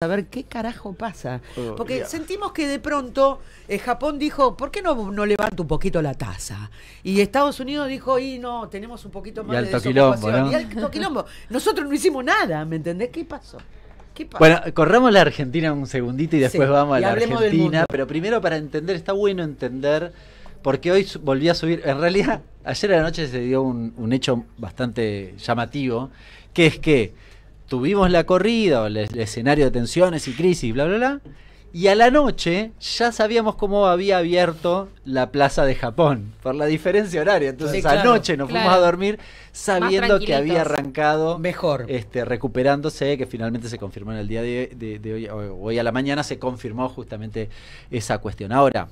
A ver qué carajo pasa. Oh, porque sentimos que de pronto eh, Japón dijo, ¿por qué no, no levanta un poquito la tasa? Y Estados Unidos dijo, y no, tenemos un poquito más de Y al toquilombo, Nosotros no hicimos nada, ¿me entendés? ¿Qué pasó? Bueno, corramos la Argentina un segundito y después vamos a la Argentina. Pero primero para entender, está bueno entender, porque hoy volví a subir, en realidad ayer a la noche se dio un, un hecho bastante llamativo, que es que tuvimos la corrida, el, escenario de tensiones y crisis, bla, bla, bla. Y a la noche ya sabíamos cómo había abierto la plaza de Japón, por la diferencia horaria. Entonces anoche nos fuimos a dormir sabiendo que había arrancado mejor. Este, recuperándose, que finalmente se confirmó en el día de, de hoy, hoy a la mañana, se confirmó justamente esa cuestión. Ahora,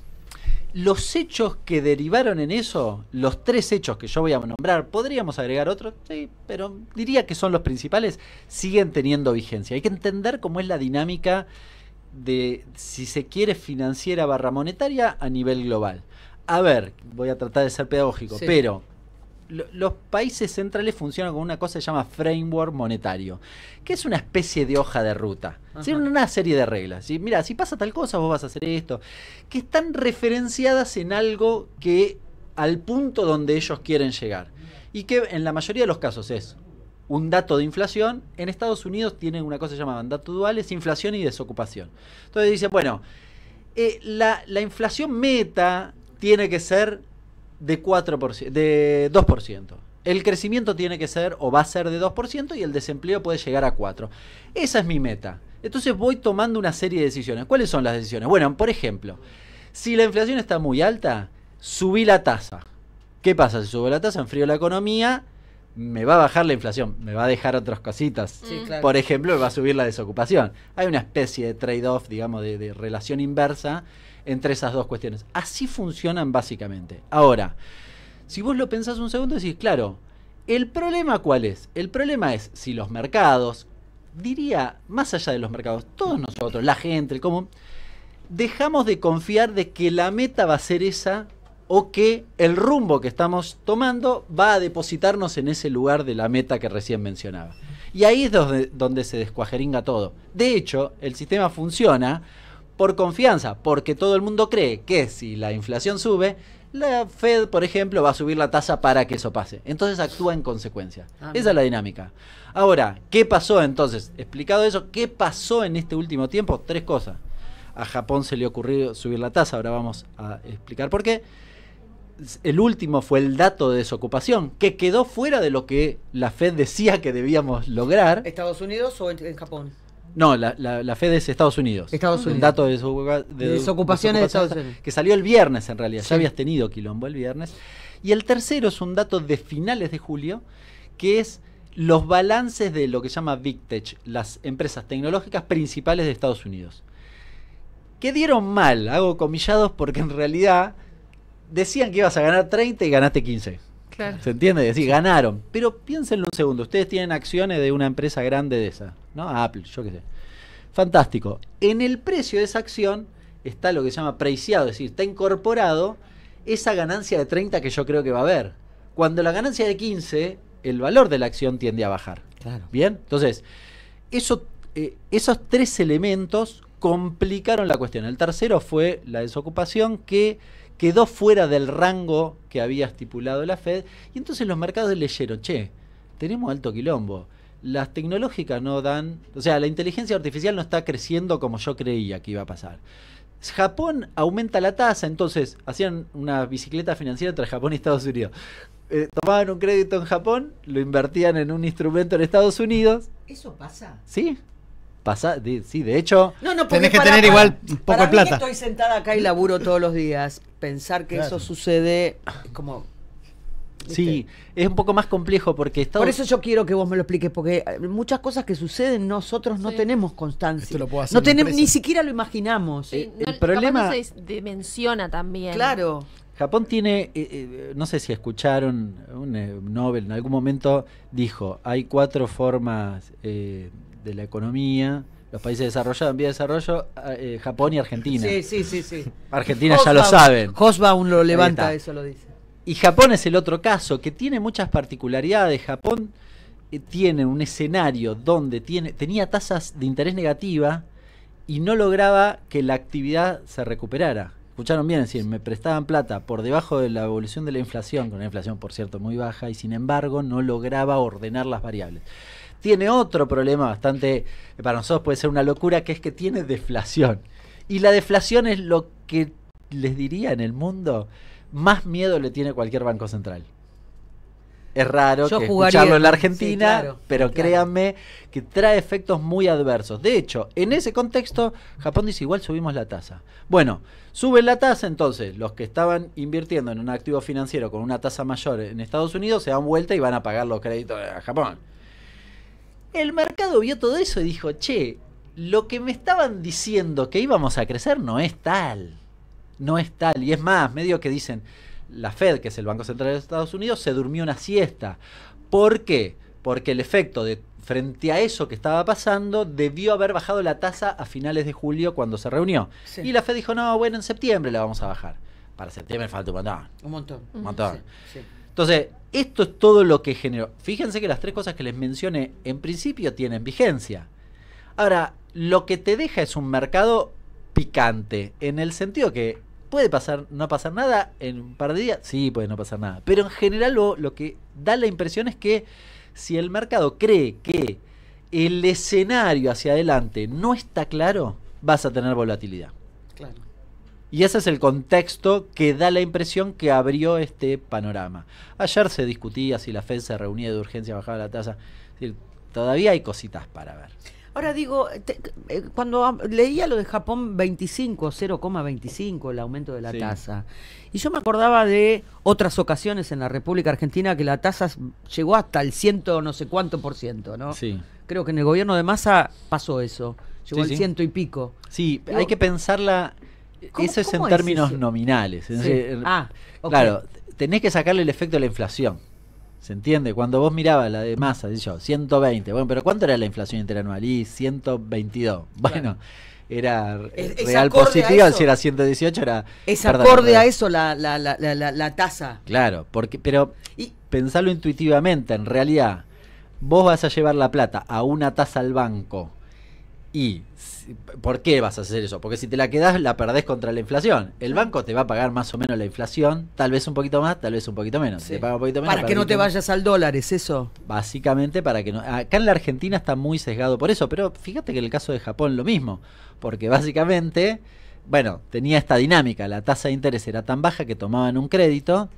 los hechos que derivaron en eso, los tres hechos que yo voy a nombrar, podríamos agregar otros, pero diría que son los principales, siguen teniendo vigencia. Hay que entender cómo es la dinámica de, si se quiere, financiera barra monetaria a nivel global. A ver, voy a tratar de ser pedagógico, pero los países centrales funcionan con una cosa que se llama framework monetario, que es una especie de hoja de ruta, una serie de reglas. Mira, si pasa tal cosa, vos vas a hacer esto, que están referenciadas en algo que al punto donde ellos quieren llegar. Y que en la mayoría de los casos es un dato de inflación. En Estados Unidos tienen una cosa llamada datos duales, inflación y desocupación. Entonces dice, bueno, eh, la inflación meta tiene que ser de, de 2%. El crecimiento tiene que ser o va a ser de 2% y el desempleo puede llegar a 4%. Esa es mi meta. Entonces voy tomando una serie de decisiones. ¿Cuáles son las decisiones? Bueno, por ejemplo, si la inflación está muy alta, subí la tasa. ¿Qué pasa? Si subo la tasa, enfrío la economía, me va a bajar la inflación, me va a dejar otras cositas. Mm. Por ejemplo, me va a subir la desocupación. Hay una especie de trade-off, digamos, de relación inversa entre esas dos cuestiones. Así funcionan básicamente. Ahora, si vos lo pensás un segundo, decís, claro, ¿el problema cuál es? El problema es si los mercados, diría, más allá de los mercados, todos nosotros, la gente, el común, dejamos de confiar de que la meta va a ser esa o que el rumbo que estamos tomando va a depositarnos en ese lugar de la meta que recién mencionaba. Y ahí es donde, donde se descuajeringa todo. De hecho, el sistema funciona por confianza, porque todo el mundo cree que si la inflación sube, la Fed, por ejemplo, va a subir la tasa para que eso pase. Entonces actúa en consecuencia. Ah, Esa es la dinámica. Ahora, ¿qué pasó entonces? Explicado eso, ¿qué pasó en este último tiempo? Tres cosas. A Japón se le ocurrió subir la tasa, ahora vamos a explicar por qué. El último fue el dato de desocupación, que quedó fuera de lo que la Fed decía que debíamos lograr. ¿Estados Unidos o en Japón? No, la, FED es Estados Unidos. Estados Unidos. dato de, desocupaciones de Estados Unidos. Que salió el viernes en realidad, ya habías tenido quilombo el viernes. Y el tercero es un dato de finales de julio, que es los balances de lo que llama Big Tech, las empresas tecnológicas principales de Estados Unidos. Que dieron mal, hago comillados, porque en realidad decían que ibas a ganar 30 y ganaste 15. ¿Se entiende? Decir, ganaron. Pero piénsenlo un segundo. Ustedes tienen acciones de una empresa grande de esa, ¿no? Apple, yo qué sé. Fantástico. En el precio de esa acción está lo que se llama preciado, es decir, está incorporado esa ganancia de 30 que yo creo que va a haber. Cuando la ganancia de 15, el valor de la acción tiende a bajar. ¿Bien? Entonces, eh, esos tres elementos complicaron la cuestión. El tercero fue la desocupación que quedó fuera del rango que había estipulado la Fed. Y entonces los mercados leyeron, che, tenemos alto quilombo. Las tecnológicas no dan, o sea, la inteligencia artificial no está creciendo como yo creía que iba a pasar. Japón aumenta la tasa, entonces hacían una bicicleta financiera entre Japón y Estados Unidos. Eh, tomaban un crédito en Japón, lo invertían en un instrumento en Estados Unidos. ¿Eso pasa? Sí pasar sí, de hecho, tenés que tener igual un poco de plata. Que estoy sentada acá y laburo todos los días. Pensar que eso sucede como. Sí, es un poco más complejo porque Estados... Por eso yo quiero que vos me lo expliques, porque eh, muchas cosas que suceden nosotros no tenemos constancia. lo puedo hacer no tenemos, ni siquiera lo imaginamos. Sí, eh, el problema se dimensiona también. Claro. Japón tiene, eh, no sé si escucharon, un Nobel en algún momento dijo, hay cuatro formas de la economía, los países desarrollados en vía de desarrollo, eh, eh, Japón y Argentina. Sí, sí, sí. Argentina ya lo saben. Hosbaum lo levanta, eso Y Japón es el otro caso, que tiene muchas particularidades. Japón eh, tiene un escenario donde tiene, tenía tasas de interés negativa y no lograba que la actividad se recuperara. Escucharon bien, me prestaban plata por debajo de la evolución de la inflación, con una inflación, por cierto, muy baja, y sin embargo no lograba ordenar las variables tiene otro problema bastante, para nosotros puede ser una locura, que es que tiene deflación. Y la deflación es lo que les diría en el mundo, más miedo le tiene cualquier banco central. Es raro escucharlo en la Argentina, pero créanme que trae efectos muy adversos. De hecho, en ese contexto, Japón dice igual subimos la tasa. Bueno, sube la tasa, entonces los que estaban invirtiendo en un activo financiero con una tasa mayor en Estados Unidos se dan vuelta y van a pagar los créditos a Japón el mercado vio todo eso y dijo, che, lo que me estaban diciendo que íbamos a crecer no es tal. No es tal. Y es más, medio que dicen, la Fed, que es el Banco Central de Estados Unidos, se durmió una siesta. ¿Por qué? Porque el efecto de frente a eso que estaba pasando, debió haber bajado la tasa a finales de julio cuando se reunió. Y la Fed dijo, no, bueno, en septiembre la vamos a bajar. Para septiembre falta un montón. Un montón. Un montón. Entonces, esto es todo lo que generó. Fíjense que las tres cosas que les mencioné en principio tienen vigencia. Ahora, lo que te deja es un mercado picante, en el sentido que puede pasar, no pasar nada en un par de días, sí, puede no pasar nada. Pero en general lo, lo que da la impresión es que si el mercado cree que el escenario hacia adelante no está claro, vas a tener volatilidad. Claro. Y ese es el contexto que da la impresión que abrió este panorama. Ayer se discutía si la Fed se reunía de urgencia, bajaba la tasa. todavía hay cositas para ver. Ahora digo, eh, cuando leía lo de Japón 25, 0,25 el aumento de la tasa, y yo me acordaba de otras ocasiones en la República Argentina que la tasa llegó hasta el ciento no sé cuánto por ciento, ¿no? Sí. Creo que en el gobierno de Massa pasó eso, llegó al ciento y pico. Sí, hay que pensarla eso es en términos nominales. ah, Claro, tenés que sacarle el efecto de la inflación. ¿Se entiende? Cuando vos mirabas la de masa, yo, 120. Bueno, pero ¿cuánto era la inflación interanual? Y 122. Bueno, era real positiva, si era 118 era... Es acorde a eso la, la, tasa. Claro, porque, pero y, pensarlo intuitivamente, en realidad, vos vas a llevar la plata a una tasa al banco y ¿por qué vas a hacer eso? Porque si te la quedas, la perdés contra la inflación. El banco te va a pagar más o menos la inflación, tal vez un poquito más, tal vez un poquito menos. Para, que no te vayas al dólar, ¿es eso? Básicamente para que no. Acá en la Argentina está muy sesgado por eso, pero fíjate que en el caso de Japón lo mismo. Porque básicamente, bueno, tenía esta dinámica. La tasa de interés era tan baja que tomaban un crédito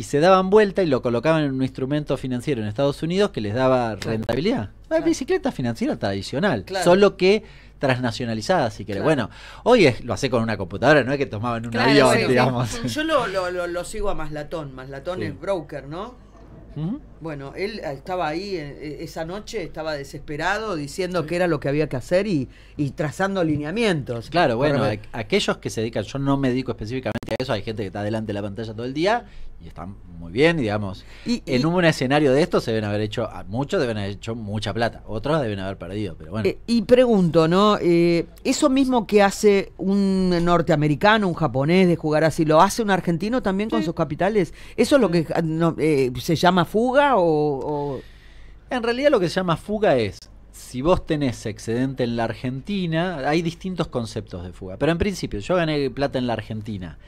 y se daban vuelta y lo colocaban en un instrumento financiero en Estados Unidos que les daba rentabilidad. Es bicicleta financiera tradicional, solo que transnacionalizada, si querés. Bueno, hoy es, lo hace con una computadora, no es que tomaban un avión, digamos. Yo lo, lo, sigo a Maslatón, Maslatón es broker, ¿no? Bueno, él ah, estaba ahí eh, eh, esa noche, estaba desesperado diciendo que era lo que había que hacer y, trazando alineamientos. Claro, bueno, aquellos que se dedican, yo no me dedico específicamente a eso, hay gente que está delante de la pantalla todo el día y están muy bien, digamos. Y, en un escenario de esto se deben haber hecho, muchos deben haber hecho mucha plata, otros deben haber perdido, pero bueno. Eh, y pregunto, ¿no? eso mismo que hace un norteamericano, un japonés de jugar así, ¿lo hace un argentino también con sus capitales? ¿Eso es lo que ah, se llama fuga? En realidad lo que se llama fuga es, si vos tenés excedente en la Argentina, hay distintos conceptos de fuga, pero en principio yo gané plata en la Argentina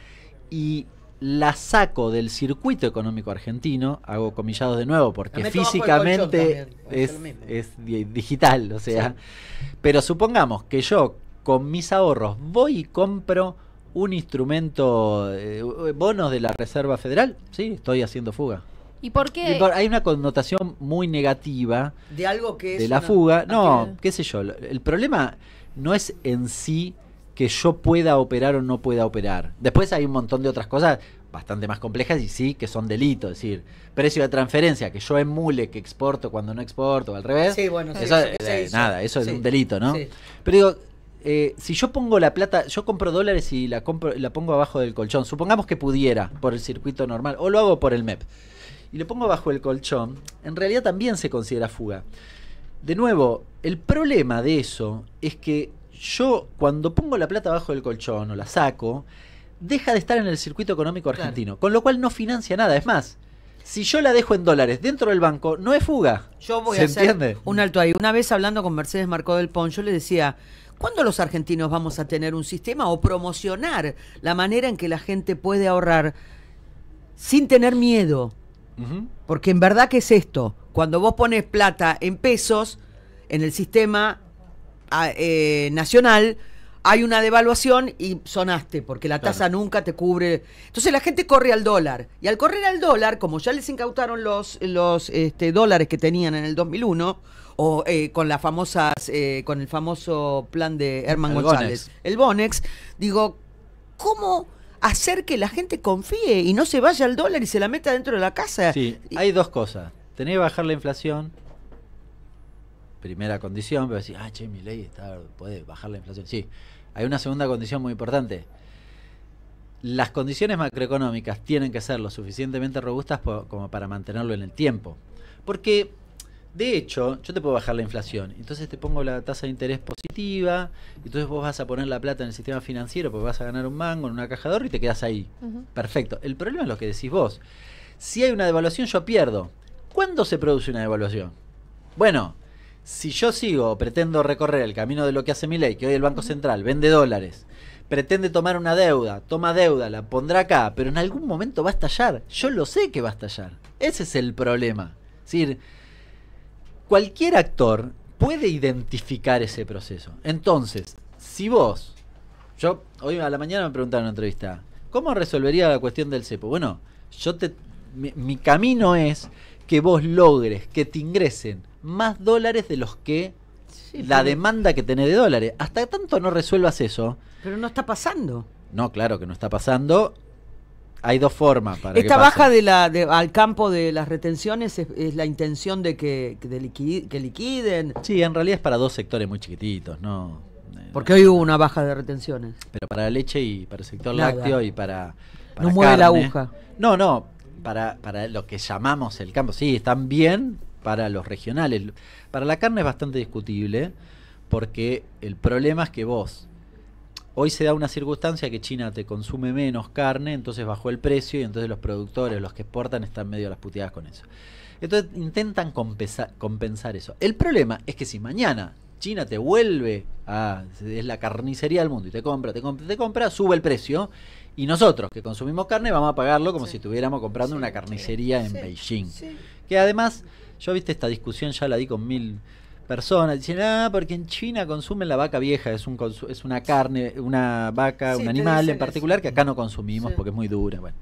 y la saco del circuito económico argentino, hago comillados de nuevo porque físicamente es, digital, o sea, pero supongamos que yo con mis ahorros voy y compro un instrumento, eh, bonos de la Reserva Federal, sí, estoy haciendo fuga. ¿Y por qué? hay una connotación muy negativa. De algo que De la fuga. No, qué sé yo. El problema no es en sí que yo pueda operar o no pueda operar. Después hay un montón de otras cosas bastante más complejas y sí que son delitos. Es decir, precio de transferencia que yo emule que exporto cuando no exporto, al revés. Sí, bueno, eso, eh, nada, eso es un delito, ¿no? Pero digo, eh, si yo pongo la plata, yo compro dólares y la, compro, la pongo abajo del colchón, supongamos que pudiera por el circuito normal, o lo hago por el MEP y lo pongo bajo el colchón, en realidad también se considera fuga. De nuevo, el problema de eso es que yo cuando pongo la plata bajo el colchón o la saco, deja de estar en el circuito económico argentino, con lo cual no financia nada. Es más, si yo la dejo en dólares dentro del banco, no es fuga. Yo voy a hacer un alto ahí. Una vez hablando con Mercedes Marcó del Pon, yo le decía, ¿cuándo los argentinos vamos a tener un sistema o promocionar la manera en que la gente puede ahorrar sin tener miedo? Porque en verdad, que es esto? Cuando vos pones plata en pesos en el sistema ah, eh, nacional, hay una devaluación y sonaste, porque la tasa nunca te cubre. Entonces la gente corre al dólar. Y al correr al dólar, como ya les incautaron los, los este, dólares que tenían en el 2001, o eh, con las famosas, eh, con el famoso plan de Herman González, el Bonex, digo, ¿cómo hacer que la gente confíe y no se vaya al dólar y se la meta dentro de la casa. Sí, hay dos cosas. Tenés que bajar la inflación, primera condición, pero decís, ah, che, mi ley puede bajar la inflación. Sí, hay una segunda condición muy importante. Las condiciones macroeconómicas tienen que ser lo suficientemente robustas como para mantenerlo en el tiempo. Porque de hecho, yo te puedo bajar la inflación. Entonces te pongo la tasa de interés positiva. Entonces vos vas a poner la plata en el sistema financiero porque vas a ganar un mango en una caja de y te quedas ahí. Perfecto. El problema es lo que decís vos. Si hay una devaluación, yo pierdo. ¿Cuándo se produce una devaluación? Bueno, si yo sigo pretendo recorrer el camino de lo que hace mi ley, que hoy el Banco Central vende dólares, pretende tomar una deuda, toma deuda, la pondrá acá, pero en algún momento va a estallar. Yo lo sé que va a estallar. Ese es el problema. Es decir, cualquier actor puede identificar ese proceso. Entonces, si vos, yo hoy a la mañana me preguntaron en una entrevista, ¿cómo resolvería la cuestión del cepo? Bueno, yo te, mi, camino es que vos logres que te ingresen más dólares de los que la demanda que tenés de dólares. Hasta tanto no resuelvas eso. Pero no está pasando. No, claro que no está pasando. Hay dos formas para Esta baja de la, al campo de las retenciones es, la intención de, que, que, liquiden. Sí, en realidad es para dos sectores muy chiquititos, ¿no? Eh, porque hoy hubo una baja de retenciones. Pero para la leche y para el sector lácteo y para, para No mueve la aguja. No, no, para, para lo que llamamos el campo. Sí, están bien para los regionales. Para la carne es bastante discutible porque el problema es que vos Hoy se da una circunstancia que China te consume menos carne, entonces bajó el precio y entonces los productores, los que exportan, están medio las puteadas con eso. Entonces intentan compensar, eso. El problema es que si mañana China te vuelve a. es la carnicería del mundo y te compra, te compra, te compra, sube el precio. Y nosotros que consumimos carne vamos a pagarlo como si estuviéramos comprando una carnicería en Beijing. Que además, yo viste esta discusión, ya la di con mil personas. Dicen, ah, porque en China consumen la vaca vieja, es, un es una carne, una vaca, un animal en particular que acá no consumimos porque es muy dura. Bueno.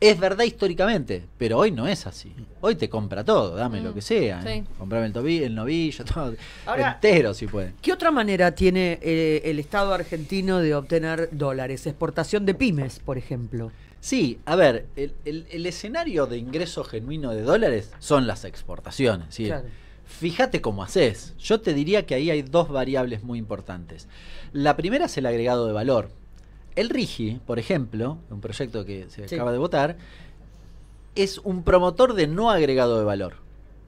Es verdad históricamente, pero hoy no es así. Hoy te compra todo, dame lo mm. que sea. Comprame el, el novillo, todo. entero si puede. ¿Qué otra manera tiene eh, el Estado argentino de obtener dólares? Exportación de pymes, por ejemplo. Sí, a ver, el, el, el escenario de ingreso genuino de dólares son las exportaciones. ¿sí? fíjate cómo haces. Yo te diría que ahí hay dos variables muy importantes. La primera es el agregado de valor. El RIGI, por ejemplo, un proyecto que se acaba de votar, es un promotor de no agregado de valor.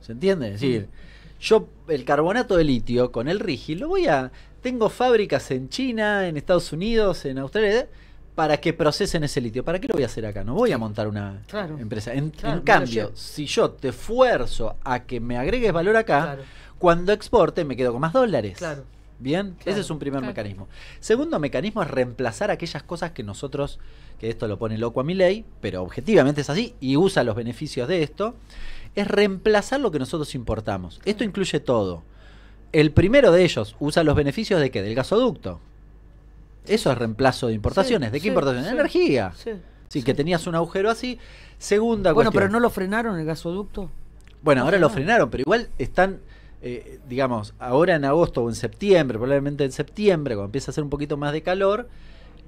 ¿Se entiende? Es decir, mm. yo el carbonato de litio con el RIGI lo voy a... Tengo fábricas en China, en Estados Unidos, en Australia para que procesen ese litio. ¿Para qué lo voy a hacer acá? No voy a montar una empresa. En, cambio, si yo te esfuerzo a que me agregues valor acá, cuando exporte me quedo con más dólares. Claro. Bien, ese es un primer mecanismo. Segundo mecanismo es reemplazar aquellas cosas que nosotros, que esto lo pone loco a mi ley, pero objetivamente es así y usa los beneficios de esto, es reemplazar lo que nosotros importamos. Esto incluye todo. El primero de ellos usa los beneficios de qué? Del gasoducto eso es reemplazo de importaciones. ¿De qué importaciones? Energía. Sí, que tenías un agujero así. Segunda Bueno, pero no lo frenaron el gasoducto. Bueno, ahora lo ah. frenaron, pero igual están, eh, digamos, ahora en agosto o en septiembre, probablemente en septiembre, cuando empieza a hacer un poquito más de calor,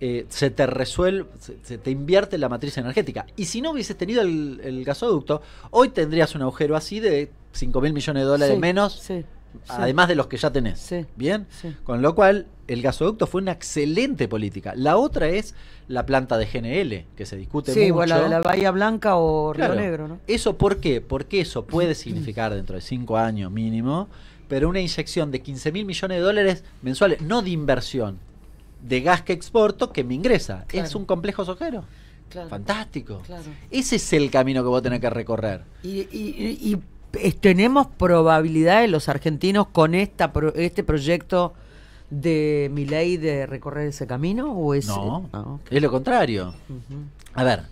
eh, se te resuelve, se, te invierte la matriz energética. Y si no hubieses tenido el, gasoducto, hoy tendrías un agujero así de 5 mil millones de dólares menos además de los que ya tenés. ¿Bien? Con lo cual, el gasoducto fue una excelente política. La otra es la planta de GNL, que se discute mucho. Sí, la de la Bahía Blanca o Río Negro, ¿no? ¿Eso por qué? Porque eso puede significar dentro de cinco años mínimo, pero una inyección de 15 mil millones de dólares mensuales, no de inversión, de gas que exporto que me ingresa. Es un complejo sojero. Fantástico. Ese es el camino que vos tenés que recorrer. y, y, y ¿Tenemos de los argentinos con esta este proyecto de mi ley de recorrer ese camino? ¿O es, no, eh, ah, es lo contrario. A ver,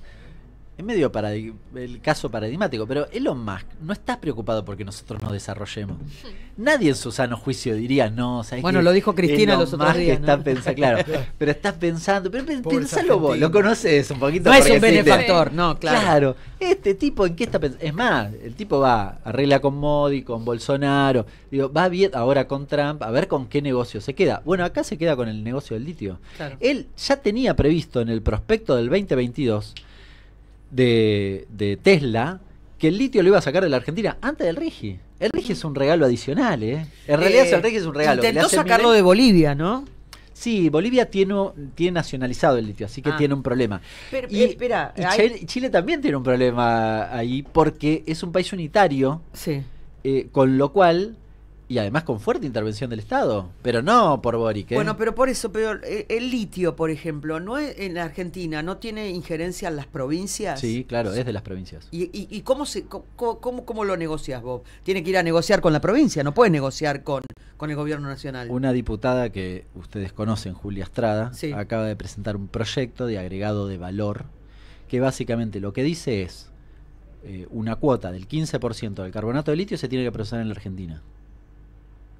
es medio para el caso paradigmático, pero Elon Musk no está preocupado porque nosotros nos desarrollemos. Hmm. Nadie en su sano juicio diría, no, ¿sabes Bueno, lo dijo Cristina los otros Musk días, está pensando, claro, pero estás pensando, pero pensalo vos, lo conoces un poquito. No es un benefactor, no, claro. este tipo en qué está pensando. Es más, el tipo va, arregla con Modi, con Bolsonaro, digo, va bien ahora con Trump, a ver con qué negocio se queda. Bueno, acá se queda con el negocio del litio. Él ya tenía previsto en el prospecto del 2022 de, Tesla que el litio lo iba a sacar de la Argentina antes del Rigi. El Rigi es un regalo adicional, ¿eh? En realidad eh, el Rigi es un regalo. Intentó sacarlo de Bolivia, ¿no? Sí, Bolivia tiene, tiene nacionalizado el litio, así que ah. tiene un problema. Pero, y, eh, espera, Chile, también tiene un problema ahí porque es un país unitario, sí. Eh, con lo cual y además con fuerte intervención del Estado, pero no por Boric. ¿eh? Bueno, pero por eso, el litio, por ejemplo, no en Argentina no tiene injerencia en las provincias. Sí, claro, es de las provincias. ¿Y, cómo, se, cómo, cómo, lo negocias vos? Tiene que ir a negociar con la provincia, no puede negociar con, con el gobierno nacional. Una diputada que ustedes conocen, Julia Estrada, acaba de presentar un proyecto de agregado de valor que básicamente lo que dice es eh, una cuota del 15% del carbonato de litio se tiene que procesar en la Argentina.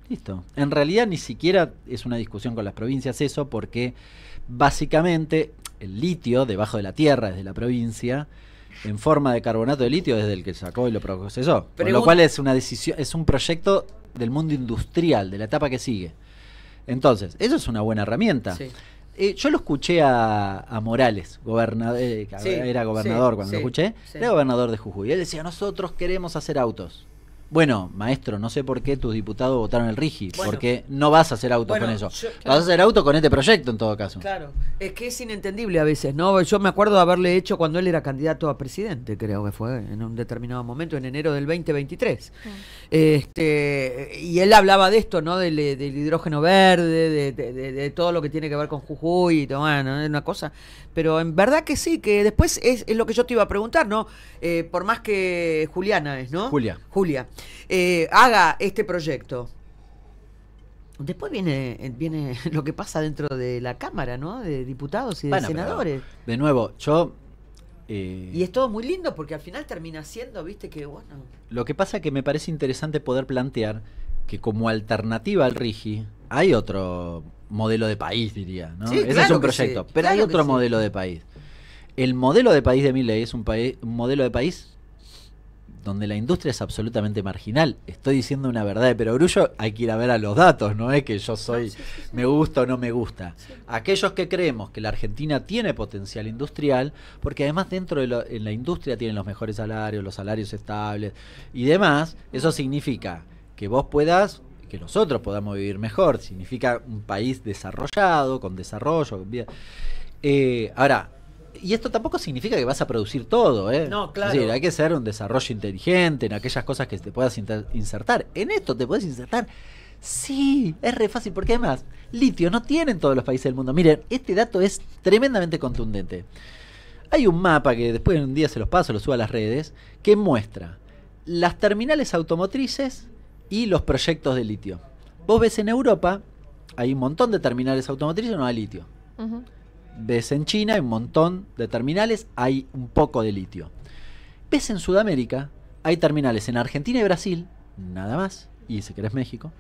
Listo. En realidad ni siquiera es una discusión con las provincias eso, porque básicamente el litio debajo de la tierra desde la provincia en forma de carbonato de litio desde el que sacó y lo procesó. Pero lo cual es una decisión, es un proyecto del mundo industrial, de la etapa que sigue. Entonces, eso es una buena herramienta. Eh, yo lo escuché a, Morales, gobernador, eh, era gobernador cuando lo escuché, era gobernador de Jujuy. Él decía, nosotros queremos hacer autos bueno, maestro, no sé por qué tus diputados votaron el RIGI, porque no vas a hacer auto con eso. Vas a hacer auto con este proyecto en todo caso. Claro, es que es inentendible a veces, ¿no? Yo me acuerdo de haberle hecho cuando él era candidato a presidente, creo que fue en un determinado momento, en enero del 2023. Este, y él hablaba de esto, ¿no? Del, hidrógeno verde, de, todo lo que tiene que ver con Jujuy y bueno, una cosa pero en verdad que sí, que después es, lo que yo te iba a preguntar, ¿no? Eh, por más que Juliana es, ¿no? Julia. Julia. Eh, haga este proyecto. Después viene, viene lo que pasa dentro de la Cámara, ¿no? De diputados y de senadores. de nuevo, yo eh, y es todo muy lindo porque al final termina siendo, viste, que bueno. Lo que pasa es que me parece interesante poder plantear que como alternativa al RIGI hay otro modelo de país, diría. ¿no? Ese es un proyecto. pero hay otro modelo de país. El modelo de país de Milley es un, país, un modelo de país donde la industria es absolutamente marginal. Estoy diciendo una verdad Pero, perogrullo, hay que ir a ver a los datos, no es que yo soy, me gusta o no me gusta. Aquellos que creemos que la Argentina tiene potencial industrial, porque además dentro de en la industria tienen los mejores salarios, los salarios estables y demás, eso significa que vos puedas que nosotros podamos vivir mejor. Significa un país desarrollado, con desarrollo, eh, ahora, y esto tampoco significa que vas a producir todo, ¿eh? No, claro. hay que hacer un desarrollo inteligente en aquellas cosas que te puedas insertar. En esto te puedes insertar. Sí, es re fácil, porque además, litio no tiene en todos los países del mundo. Miren, este dato es tremendamente contundente. Hay un mapa que después en un día se los paso, lo subo a las redes, que muestra las terminales automotrices y los proyectos de litio. Vos ves en Europa, hay un montón de terminales automotrices, no hay litio. Ves en China, hay un montón de terminales, hay un poco de litio. Ves en Sudamérica, hay terminales en Argentina y Brasil, nada más, y que eres México.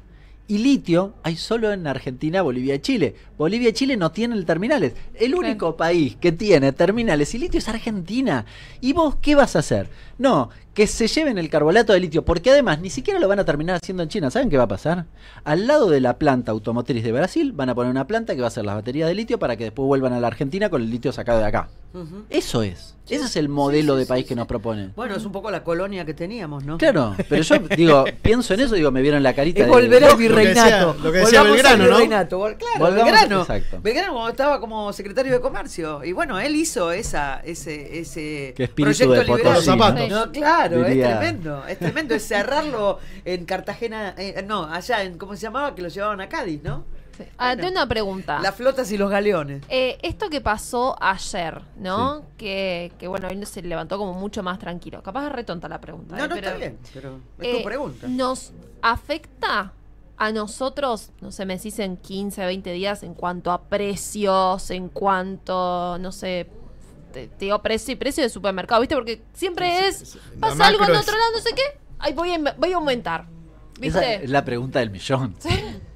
Y litio hay solo en Argentina, Bolivia y Chile. Bolivia y Chile no tienen terminales. El único país que tiene terminales y litio es Argentina. ¿Y vos qué vas a hacer? No, que se lleven el carbolato de litio, porque además ni siquiera lo van a terminar haciendo en China. ¿Saben qué va a pasar? Al lado de la planta automotriz de Brasil van a poner una planta que va a hacer las baterías de litio para que después vuelvan a la Argentina con el litio sacado de acá. Eso es. Ese es el modelo de país que nos proponen. Bueno, es un poco la colonia que teníamos, ¿no? Claro, pero yo digo, pienso en eso, digo, me vieron la carita. de... volver a virreinato. Lo Belgrano, ¿no? claro, Belgrano. Belgrano estaba como secretario de comercio. Y bueno, él hizo esa, ese, ese proyecto de liberal. claro. Claro, es tremendo, es tremendo. cerrarlo en Cartagena, eh, no, allá en, ¿cómo se llamaba? Que lo llevaban a Cádiz, ¿no? Sí. Ah, tengo una pregunta. Las flotas y los galeones. Eh, esto que pasó ayer, ¿no? Que, bueno, hoy se levantó como mucho más tranquilo. Capaz es retonta la pregunta. No, eh, no, está bien, pero es tu pregunta. ¿Nos afecta a nosotros, no sé, me decís en 15, 20 días en cuanto a precios, en cuanto, no sé, te, precio y precio de supermercado, ¿viste? Porque siempre es, pasa algo en otro lado, no sé qué, ahí voy a, voy a aumentar. es la pregunta del millón. ¿Sí?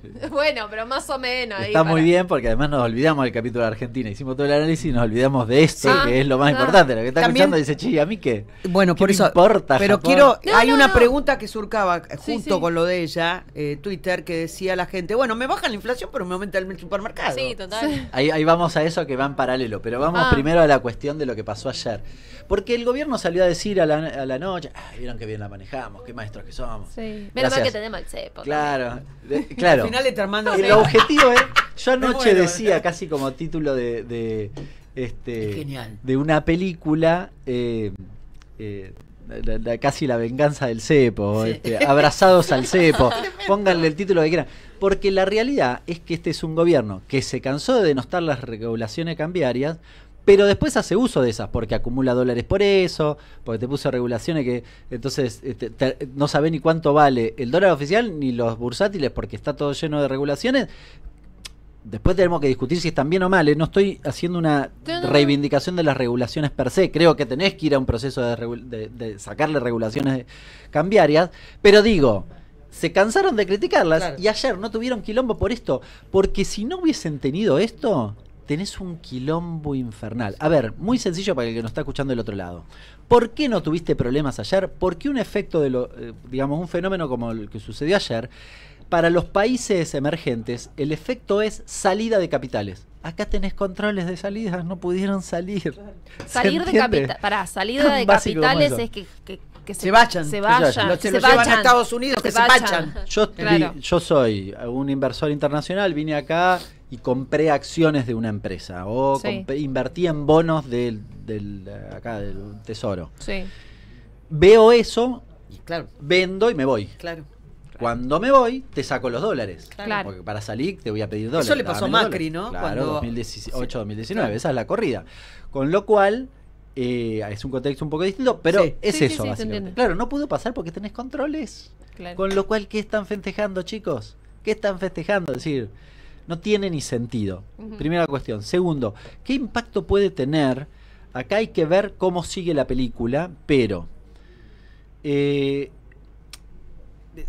Bueno, pero más o menos. Está muy bien porque además nos olvidamos del capítulo de Argentina. Hicimos todo el análisis y nos olvidamos de esto, ah, que es lo más ah. importante. Lo que está escuchando dice, chi, ¿a mí qué? Bueno, por eso. importa, pero quiero. hay una pregunta que surcaba junto con lo de ella, eh, Twitter, que decía la gente: bueno, me baja la inflación, pero me aumenta el supermercado. Sí, total. Ahí, vamos a eso que va en paralelo. Pero vamos ah. primero a la cuestión de lo que pasó ayer. Porque el gobierno salió a decir a la, noche: vieron que bien la manejamos, qué maestros que somos. Sí, menos que tenemos el CEPO. Claro claro. El objetivo ¿eh? es. Yo anoche decía, casi como título de. este, De una película. Eh, eh, casi la venganza del cepo, este, abrazados al cepo, pónganle el título que quieran. Porque la realidad es que este es un gobierno que se cansó de denostar las regulaciones cambiarias, pero después hace uso de esas, porque acumula dólares por eso, porque te puso regulaciones que entonces este, no sabe ni cuánto vale el dólar oficial ni los bursátiles, porque está todo lleno de regulaciones. Después tenemos que discutir si están bien o mal. ¿eh? No estoy haciendo una reivindicación de las regulaciones per se. Creo que tenés que ir a un proceso de, sacarle regulaciones cambiarias. Pero digo, se cansaron de criticarlas y ayer no tuvieron quilombo por esto. Porque si no hubiesen tenido esto, tenés un quilombo infernal. A ver, muy sencillo para el que nos está escuchando del otro lado. ¿Por qué no tuviste problemas ayer? ¿Por qué un efecto de lo, eh, digamos, un fenómeno como el que sucedió ayer? Para los países emergentes, el efecto es salida de capitales. Acá tenés controles de salidas, no pudieron salir. Salir de capitales. Pará, salida de capitales es que, se, vayan. Se vayan. a Estados Unidos, se que se vayan. Yo, yo soy un inversor internacional, vine acá y compré acciones de una empresa o invertí en bonos del, del, acá, del tesoro. Sí. Veo eso, claro. vendo y me voy. Claro. Cuando me voy, te saco los dólares. Porque para salir te voy a pedir dólares. Eso le pasó a Macri, ¿no? 2018-2019, esa es la corrida. Con lo cual, eh, es un contexto un poco distinto, pero es eso, básicamente. Claro, no pudo pasar porque tenés controles. Con lo cual, ¿qué están festejando, chicos? ¿Qué están festejando? Es decir, no tiene ni sentido. Primera cuestión. Segundo, ¿qué impacto puede tener? Acá hay que ver cómo sigue la película, pero eh,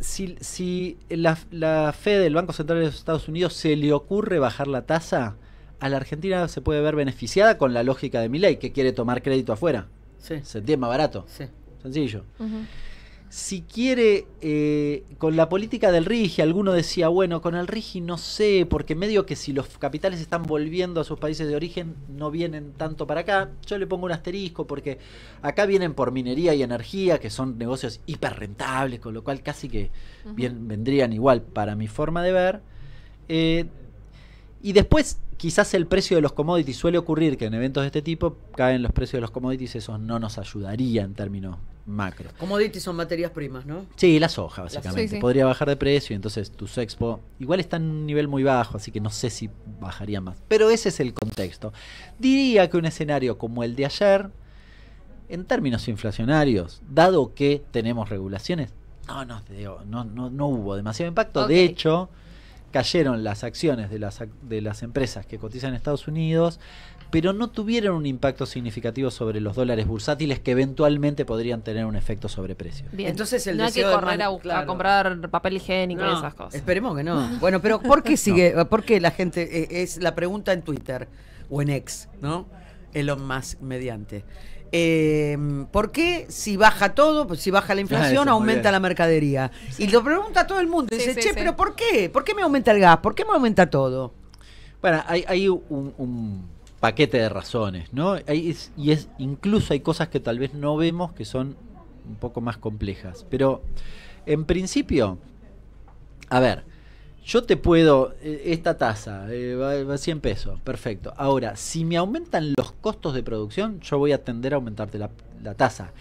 si, si la, la Fed del Banco Central de los Estados Unidos se le ocurre bajar la tasa, a la Argentina se puede ver beneficiada con la lógica de Milley, que quiere tomar crédito afuera. Sí. Se entiende más barato. Sí. Sencillo si quiere, eh, con la política del RIGI, alguno decía, bueno, con el RIGI no sé, porque medio que si los capitales están volviendo a sus países de origen, no vienen tanto para acá. Yo le pongo un asterisco porque acá vienen por minería y energía, que son negocios hiper rentables, con lo cual casi que bien, vendrían igual para mi forma de ver. Eh, y después Quizás el precio de los commodities suele ocurrir que en eventos de este tipo caen los precios de los commodities, eso no nos ayudaría en términos macro. Commodities son materias primas, ¿no? Sí, la soja, básicamente. Podría bajar de precio, y entonces tus expo igual está en un nivel muy bajo, así que no sé si bajaría más. Pero ese es el contexto. Diría que un escenario como el de ayer, en términos inflacionarios, dado que tenemos regulaciones, no, no, no, no, hubo demasiado impacto. De hecho cayeron las acciones de las, de las empresas que cotizan en Estados Unidos, pero no tuvieron un impacto significativo sobre los dólares bursátiles que eventualmente podrían tener un efecto sobre precio. Bien, entonces el no hay que correr a, comprar papel higiénico y esas cosas. Esperemos que no. bueno, pero ¿por qué sigue? ¿Por qué la gente eh, es la pregunta en Twitter o en X, ¿no? lo más mediante. Em, ¿Por qué si baja todo, pues, si baja la ah, inflación, aumenta la mercadería? Y lo pregunta todo el mundo. dice, che, pero ¿por qué? ¿Por qué me aumenta el gas? ¿Por qué me aumenta todo? Bueno, hay, un, paquete de razones, ¿no? y es incluso hay cosas que tal vez no vemos que son un poco más complejas. Pero en principio, a ver, yo te puedo, eh, esta tasa eh, va, 100 pesos, perfecto. Ahora, si me aumentan los costos de producción, yo voy a tender a aumentarte la, tasa.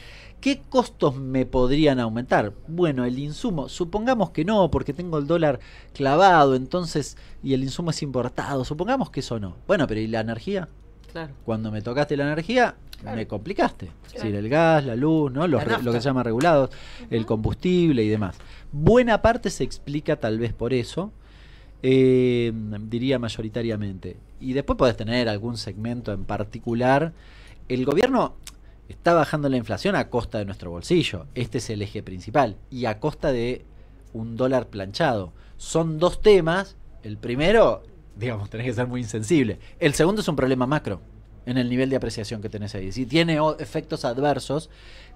¿Qué costos me podrían aumentar? Bueno, el insumo, supongamos que no, porque tengo el dólar clavado, entonces, y el insumo es importado, supongamos que eso no. Bueno, pero ¿y la energía? Claro. Cuando me tocaste la energía, me complicaste. Es decir, el gas, la luz, ¿no? lo que se llama regulados, el combustible y demás. Buena parte se explica tal vez por eso, Em, diría mayoritariamente. Y después podés tener algún segmento en particular. El gobierno está bajando la inflación a costa de nuestro bolsillo. Este es el eje principal. Y a costa de un dólar planchado. Son dos temas. El primero, digamos, tenés que ser muy insensible. El segundo es un problema macro en el nivel de apreciación que tenés ahí. Si tiene efectos adversos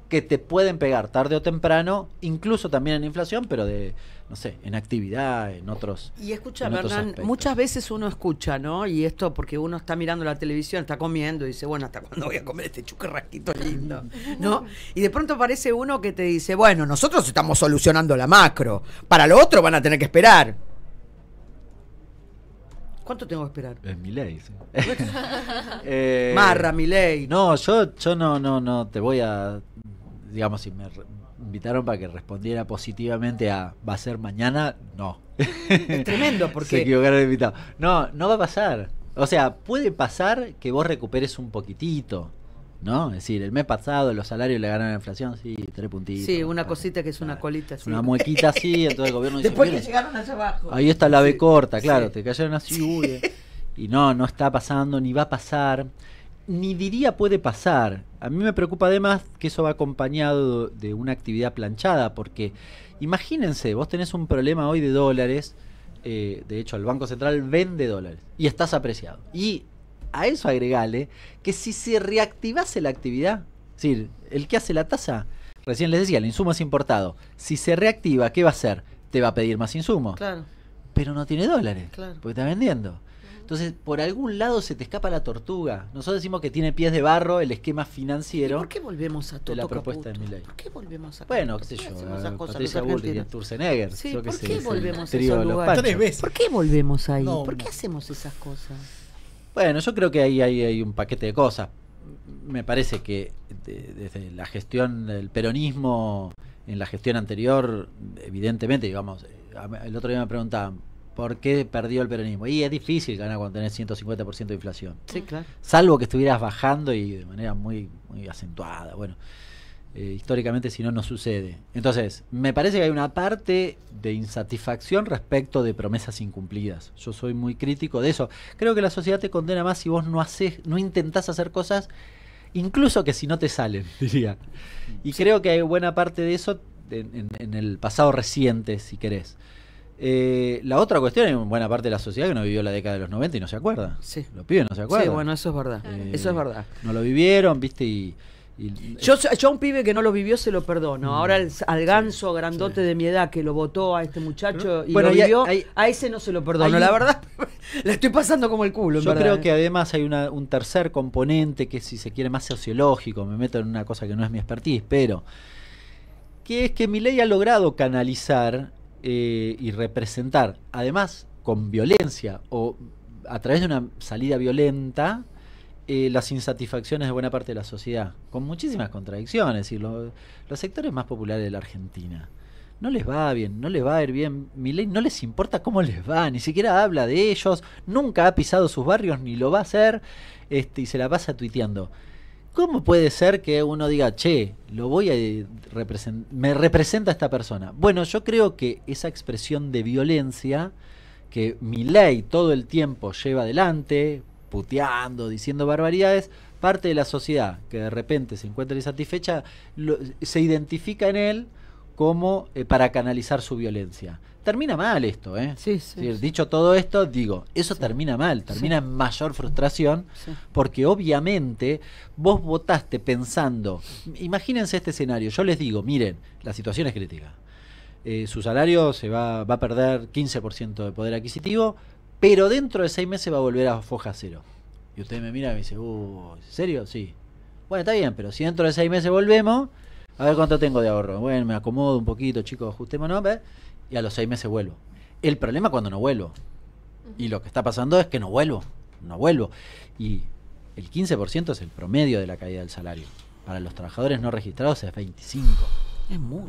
que te pueden pegar tarde o temprano, incluso también en inflación, pero de, no sé, en actividad, en otros. Y escucha, Hernán, muchas veces uno escucha, ¿no? Y esto porque uno está mirando la televisión, está comiendo y dice, bueno, ¿hasta cuándo voy a comer este chuquerrasquito lindo? ¿No? Y de pronto aparece uno que te dice, bueno, nosotros estamos solucionando la macro, para lo otro van a tener que esperar. ¿Cuánto tengo que esperar? Es mi ley. Eh, Marra, mi ley. No, yo, yo no, no, no te voy a digamos, si me invitaron para que respondiera positivamente a va a ser mañana, no. Es tremendo porque... Se equivocaron de invitado. No, no va a pasar. O sea, puede pasar que vos recuperes un poquitito, ¿no? Es decir, el mes pasado los salarios le ganaron la inflación, sí, tres puntitos. Sí, una cosita que es una eh, colita, así. Una muequita así, entonces el gobierno dice... Después que llegaron allá abajo. Ahí está la B corta, claro, te cayeron así, eh. Y no, no está pasando, ni va a pasar ni diría puede pasar. A mí me preocupa además que eso va acompañado de una actividad planchada, porque imagínense, vos tenés un problema hoy de dólares, eh, de hecho el Banco Central vende dólares y estás apreciado. Y a eso agregale que si se reactivase la actividad, es decir, el que hace la tasa, recién les decía, el insumo es importado, si se reactiva, ¿qué va a hacer? Te va a pedir más insumo. Claro. Pero no tiene dólares, claro. porque está vendiendo. Entonces, por algún lado se te escapa la tortuga. Nosotros decimos que tiene pies de barro el esquema financiero. ¿Por qué volvemos a Toto de la propuesta Caputo? de ¿Por qué volvemos a Bueno, qué sé yo, a Patricia Sí, ¿por, qué volvemos a esos ¿Por qué volvemos ahí? ¿Por qué hacemos esas cosas? Bueno, yo creo que ahí hay, un paquete de cosas. Me parece que desde la gestión del peronismo, en la gestión anterior, evidentemente, digamos, eh, el otro día me preguntaban, ¿Por qué perdió el peronismo? Y es difícil ganar cuando tenés 150% de inflación. Sí, claro. Salvo que estuvieras bajando y de manera muy, muy acentuada. Bueno, eh, históricamente si no, no sucede. Entonces, me parece que hay una parte de insatisfacción respecto de promesas incumplidas. Yo soy muy crítico de eso. Creo que la sociedad te condena más si vos no, haces, no intentás hacer cosas, incluso que si no te salen, diría. Y creo que hay buena parte de eso en, en el pasado reciente, si querés. Eh, la otra cuestión es buena parte de la sociedad que no vivió la década de los 90 y no se acuerda. Sí. Los pibes no se acuerdan. Sí, bueno, eso es verdad. Eh, eso es verdad. No lo vivieron, viste, y... yo, yo, a un pibe que no lo vivió se lo perdono. Mm. Ahora al, ganso grandote de mi edad que lo votó a este muchacho y lo vivió, a ese no se lo perdono. la verdad, la estoy pasando como el culo. En yo creo eh. que además hay un tercer componente que, si se quiere, más sociológico. Me meto en una cosa que no es mi expertise, pero. Que es que mi ley ha logrado canalizar eh, y representar, además con violencia o a través de una salida violenta, eh, las insatisfacciones de buena parte de la sociedad, con muchísimas contradicciones. Y los sectores más populares de la Argentina no les va bien, no les va a ir bien. ley no les importa cómo les va, ni siquiera habla de ellos, nunca ha pisado sus barrios ni lo va a hacer, este, y se la pasa tuiteando. ¿Cómo puede ser que uno diga, che, lo voy a me representa esta persona? Bueno, yo creo que esa expresión de violencia que mi ley todo el tiempo lleva adelante, puteando, diciendo barbaridades, parte de la sociedad que de repente se encuentra insatisfecha se identifica en él como eh, para canalizar su violencia termina mal esto, ¿eh? Sí, sí, Dicho todo esto, digo, eso termina mal, termina en mayor frustración, porque obviamente vos votaste pensando, imagínense este escenario, yo les digo, miren, la situación es crítica. Eh, su salario se va, va a perder 15% de poder adquisitivo, pero dentro de seis meses va a volver a foja cero. Y usted me mira y me dice, ¿en serio? Sí. Bueno, está bien, pero si dentro de seis meses volvemos, a ver cuánto tengo de ahorro. Bueno, me acomodo un poquito, chicos, ajustémonos. ¿verdad? ¿eh? y a los seis meses vuelvo. El problema cuando no vuelvo. Y lo que está pasando es que no vuelvo, no vuelvo. Y el 15% es el promedio de la caída del salario. Para los trabajadores no registrados es 25. Es mucho.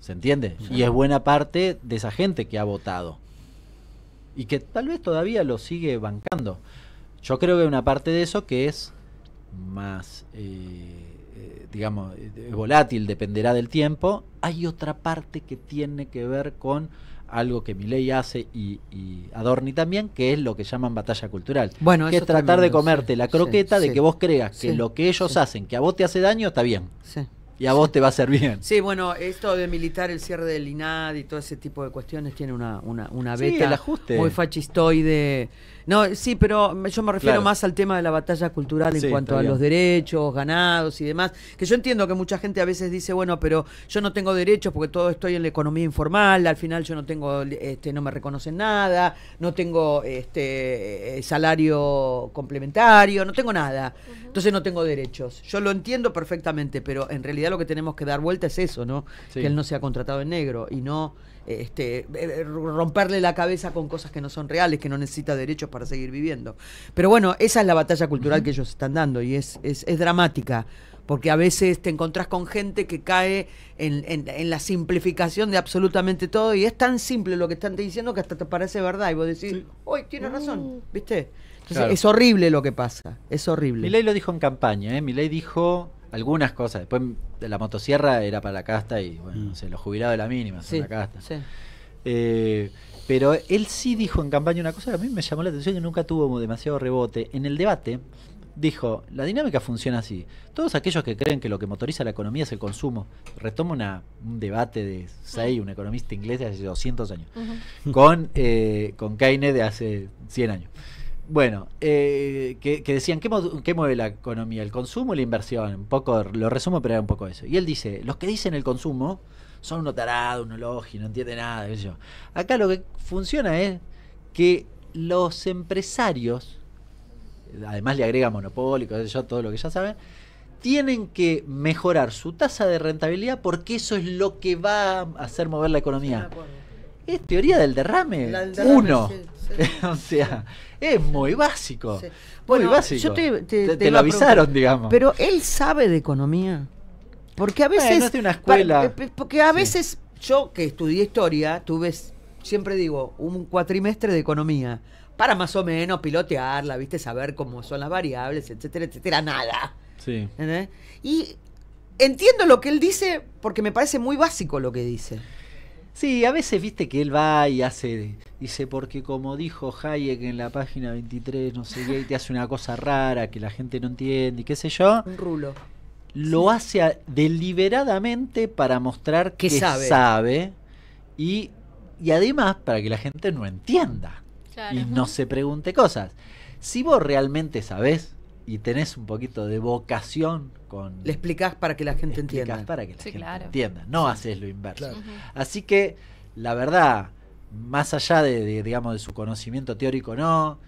¿Se entiende? Y es buena parte de esa gente que ha votado. Y que tal vez todavía lo sigue bancando. Yo creo que una parte de eso que es más... Eh, digamos, es volátil, dependerá del tiempo, hay otra parte que tiene que ver con algo que Milei hace y, Adorni también, que es lo que llaman batalla cultural. Bueno, que es tratar de comerte la croqueta de que vos creas que lo que ellos hacen, que a vos te hace daño, está bien. Y a vos te va a hacer bien. Sí, bueno, esto de militar, el cierre del INAD y todo ese tipo de cuestiones tiene una, una, una beta el ajuste. muy fachistoide no, sí, pero yo me refiero más al tema de la batalla cultural en cuanto a los derechos ganados y demás, que yo entiendo que mucha gente a veces dice, bueno, pero yo no tengo derechos porque todo estoy en la economía informal, al final yo no tengo este no me reconocen nada, no tengo este eh, salario complementario, no tengo nada. Entonces no tengo derechos. Yo lo entiendo perfectamente, pero en realidad lo que tenemos que dar vuelta es eso, ¿no? Que él no sea contratado en negro y no este, eh, eh, romperle la cabeza con cosas que no son reales, que no necesita derechos para seguir viviendo. Pero bueno, esa es la batalla cultural que ellos están dando y es, es, dramática, porque a veces te encontrás con gente que cae en, la simplificación de absolutamente todo y es tan simple lo que están diciendo que hasta te parece verdad y vos decís, hoy tienes mm. razón, ¿viste? Entonces, es horrible lo que pasa, es horrible. ley lo dijo en campaña, ¿eh? ley dijo, algunas cosas. Después la motosierra era para la casta y bueno, no mm. los jubilados de la mínima son la casta. Eh, pero él sí dijo en campaña una cosa que a mí me llamó la atención que nunca tuvo demasiado rebote. En el debate dijo, la dinámica funciona así. Todos aquellos que creen que lo que motoriza la economía es el consumo, retomo una, un debate de Say, mm. un economista inglés de hace 200 años, con, eh, con Keynes de hace 100 años. Bueno, eh, que, decían, ¿qué, mueve la economía? ¿El consumo y la inversión? Un poco, lo resumo, pero era un poco eso. Y él dice, los que dicen el consumo son unos tarados, unos logis, no entiende nada. yo. Acá lo que funciona es que los empresarios, además le agrega monopólico todo lo que ya saben, tienen que mejorar su tasa de rentabilidad porque eso es lo que va a hacer mover la economía. Es teoría del derrame. Uno. o sea, es muy básico. Muy básico. te, lo avisaron, digamos. Pero él sabe de economía. Porque a veces. una escuela. Eh, porque a veces yo que estudié historia, tuve, siempre digo, un cuatrimestre de economía. Para más o menos pilotearla, ¿viste? Saber cómo son las variables, etcétera, etcétera. Nada. Sí. Y entiendo lo que él dice porque me parece muy básico lo que dice. Sí, a veces viste que él va y hace, dice, porque como dijo Hayek en la página 23, no sé qué, y te hace una cosa rara que la gente no entiende y qué sé yo. Un rulo. Lo hace deliberadamente para mostrar que, sabe. y, además para que la gente no entienda y no se pregunte cosas. Si vos realmente sabés, y tenés un poquito de vocación con... Le explicás para que la gente entienda. para que la gente entienda, no haces lo inverso. Así que, la verdad, más allá de, digamos, de su conocimiento teórico, no,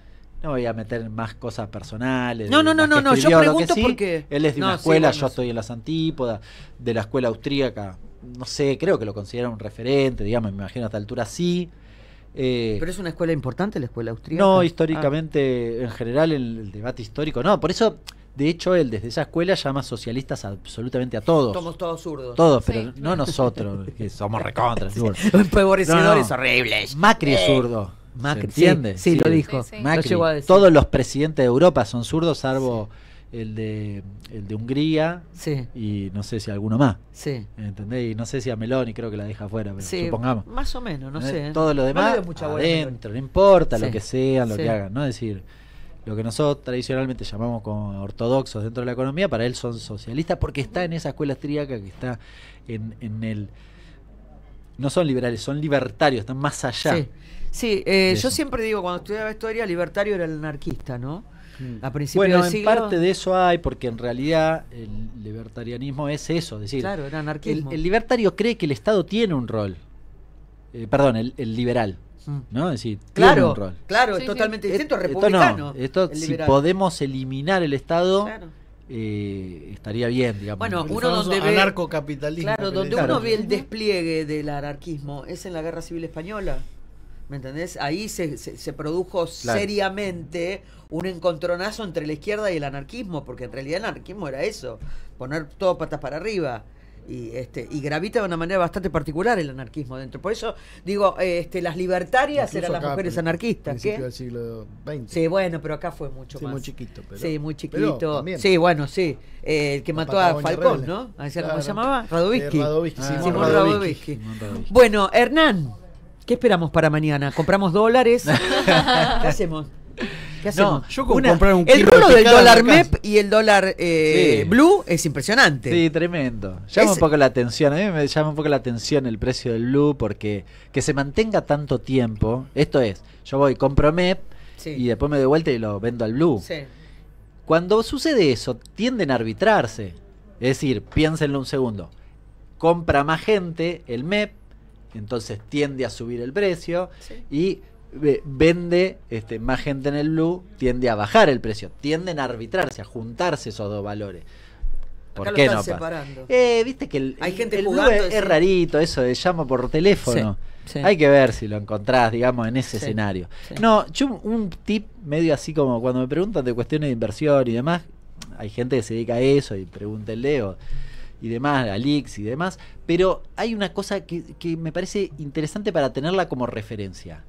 no voy a meter más cosas personales. No, no, no, no, no, yo pregunto porque... Él es de una escuela, yo estoy en las antípodas, de la escuela austríaca, no sé, creo que lo considera un referente, digamos, me imagino a esta altura sí. Eh, pero es una escuela importante la escuela austríaca. No, históricamente, en general, el, debate histórico, no, por eso de hecho, él desde esa escuela llama socialistas absolutamente a todos. Somos todos zurdos. Todos, pero no nosotros, que somos recontra. Sí. horribles. Macri es eh. zurdo. Macri, ¿entiendes? Sí, lo dijo. Macri. todos los presidentes de Europa son zurdos, salvo el de, el de Hungría y no sé si alguno más. Sí. ¿Entendés? Y no sé si a Meloni creo que la deja fuera pero sí, supongamos. Más o menos, no eh, sé. Todo lo demás dentro no importa lo que sean, lo que hagan, ¿no? Es decir, lo que nosotros tradicionalmente llamamos como ortodoxos dentro de la economía, para él son socialistas porque está en esa escuela austríaca que está en, en el... No son liberales, son libertarios, están más allá. Sí, eh, yo siempre digo, cuando estudiaba historia, libertario era el anarquista, ¿no? Mm. bueno, en parte de eso hay, porque en realidad el libertarianismo es eso, decir, claro, El, libertario cree que el Estado tiene un rol, eh, perdón, el, liberal, mm. claro, Claro, es totalmente eh, distinto, republicano. Esto, si podemos eliminar el Estado... Eh, estaría bien, Bueno, uno donde anarcocapitalismo. donde uno ve el despliegue del anarquismo es en la Guerra Civil Española. ¿Me entendés? Ahí se, se, produjo seriamente un encontronazo entre la izquierda y el anarquismo, porque en realidad el anarquismo era eso, poner todo patas para arriba. Y, este, y gravita de una manera bastante particular el anarquismo dentro. Por eso digo, este, las libertarias eran las mujeres anarquistas. ¿qué? del siglo XX. Sí, bueno, pero acá fue mucho sí, muy chiquito. Pero, sí, muy chiquito. sí, bueno, sí. Eh, el que mató a Falcón, ¿no? ¿Cómo se llamaba? Radovisky. Eh, ah. Simón, Bueno, Hernán. ¿Qué esperamos para mañana? ¿Compramos dólares? ¿Qué hacemos? ¿Qué hacemos? yo comprar un El rubro del dólar MEP y el dólar eh, blue es impresionante. Sí, tremendo. Llama un poco la atención. A mí me llama un poco la atención el precio del blue porque que se mantenga tanto tiempo. Esto es, yo voy, compro MEP y después me doy vuelta y lo vendo al blue. Cuando sucede eso, tienden a arbitrarse. Es decir, piénsenlo un segundo. Compra más gente el MEP entonces tiende a subir el precio y eh, vende este, más gente en el blue, tiende a bajar el precio. Tienden a arbitrarse, a juntarse esos dos valores. ¿Por qué no? Eh, viste que Hay gente jugando, es, rarito, eso de llamo por teléfono. Hay que ver si lo encontrás, digamos, en ese escenario. No, yo un tip medio así como cuando me preguntan de cuestiones de inversión y demás, hay gente que se dedica a eso y pregúntenle o y demás, a y demás, pero hay una cosa que, me parece interesante para tenerla como referencia.